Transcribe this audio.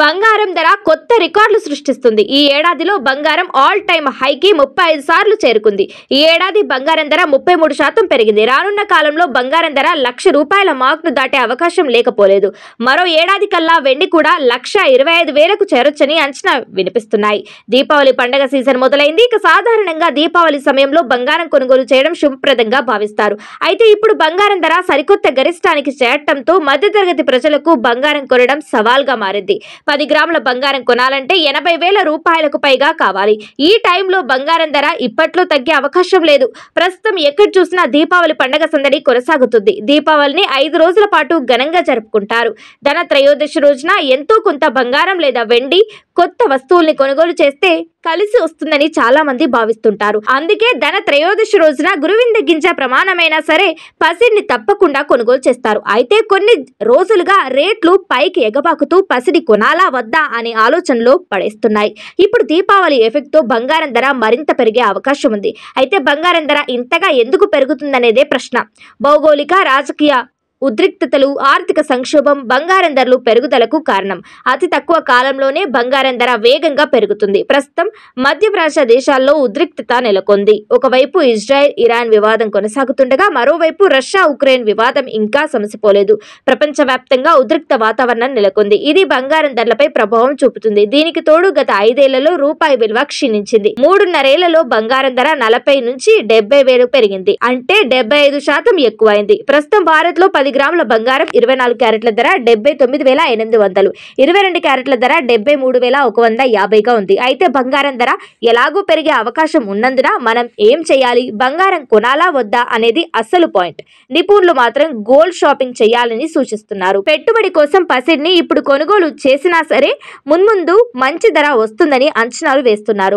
బంగారం ధర కొత్త రికార్డులు సృష్టిస్తుంది ఈ ఏడాదిలో బంగారం ఆల్ టైమ్ హైకి ముప్పై ఐదు సార్లు చేరుకుంది ఈ ఏడాది బంగారం ధర ముప్పై మూడు శాతం పెరిగింది రానున్న కాలంలో బంగారం ధర లక్ష రూపాయల మార్కును దాటే అవకాశం లేకపోలేదు మరో ఏడాది కల్లా వెండి కూడా లక్ష ఇరవై ఐదు వేలకు చేరొచ్చని అంచనా వినిపిస్తున్నాయి దీపావళి పండగ సీజన్ మొదలైంది ఇక సాధారణంగా దీపావళి సమయంలో బంగారం కొనుగోలు చేయడం శుభప్రదంగా భావిస్తారు అయితే ఇప్పుడు బంగారం ధర సరికొత్త గరిష్టానికి చేరటంతో మధ్యతరగతి ప్రజలకు బంగారం కొనడం సవాల్గా మారింది పది గ్రాముల బంగారం కొనాలంటే ఎనభై వేల రూపాయలకు పైగా కావాలి ఈ టైంలో బంగారం ధర ఇప్పట్లో తగ్గే అవకాశం లేదు ప్రస్తుతం ఎక్కడ చూసినా దీపావళి పండగ సందడి కొనసాగుతుంది దీపావళిని ఐదు రోజుల పాటు ఘనంగా జరుపుకుంటారు ధన త్రయోదశి రోజున ఎంతో కొంత బంగారం లేదా వెండి కొత్త వస్తువుల్ని కొనుగోలు చేస్తే కలిసి వస్తుందని చాలా మంది భావిస్తుంటారు అందుకే ధన త్రయోదశి రోజున గురువింద గింజ ప్రమాణమైనా సరే పసిడిని తప్పకుండా కొనుగోలు చేస్తారు అయితే కొన్ని రోజులుగా రేట్లు పైకి ఎగబాకుతూ పసిడి కొనాలా వద్దా అనే ఆలోచనలో పడేస్తున్నాయి ఇప్పుడు దీపావళి ఎఫెక్ట్తో బంగారం ధర మరింత పెరిగే అవకాశం ఉంది అయితే బంగారం ధర ఇంతగా ఎందుకు పెరుగుతుందనేదే ప్రశ్న భౌగోళిక రాజకీయ ఉద్రిక్తతలు ఆర్థిక సంక్షోభం బంగారం ధరలు పెరుగుదలకు కారణం అతి తక్కువ కాలంలోనే బంగారం ధర వేగంగా పెరుగుతుంది ప్రస్తుతం మధ్యప్రాచ్య దేశాల్లో ఉద్రిక్తత నెలకొంది ఒకవైపు ఇజ్రాయెల్ ఇరాన్ వివాదం కొనసాగుతుండగా మరోవైపు రష్యా ఉక్రెయిన్ వివాదం ఇంకా సమసిపోలేదు ప్రపంచవ్యాప్తంగా ఉద్రిక్త వాతావరణం నెలకొంది ఇది బంగారం ధరలపై ప్రభావం చూపుతుంది దీనికి తోడు గత ఐదేళ్లలో రూపాయి విలువ క్షీణించింది మూడున్నరేళ్లలో బంగారం ధర నలభై నుంచి డెబ్బై వేలు పెరిగింది అంటే డెబ్బై ఐదు శాతం ఎక్కువైంది ప్రస్తుతం భారత్లో పది గ్రాముల బంగారం ఇరవై నాలుగు క్యారెట్ల ధర డెబ్బై తొమ్మిది వేల ఎనిమిది వందలు ఇరవై రెండు క్యారెట్ల ధర డెబ్బై మూడు వేల ఒక వంద యాభైగా ఉంది అయితే బంగారం ధర ఎలాగూ పెరిగే అవకాశం ఉన్నందున మనం ఏం చేయాలి బంగారం కొనాలా వద్దా అనేది అసలు పాయింట్ నిపుణులు మాత్రం గోల్డ్ షాపింగ్ చేయాలని సూచిస్తున్నారు పెట్టుబడి కోసం పసిడిని ఇప్పుడు కొనుగోలు చేసినా సరే మున్ముందు మంచి ధర వస్తుందని అంచనాలు వేస్తున్నారు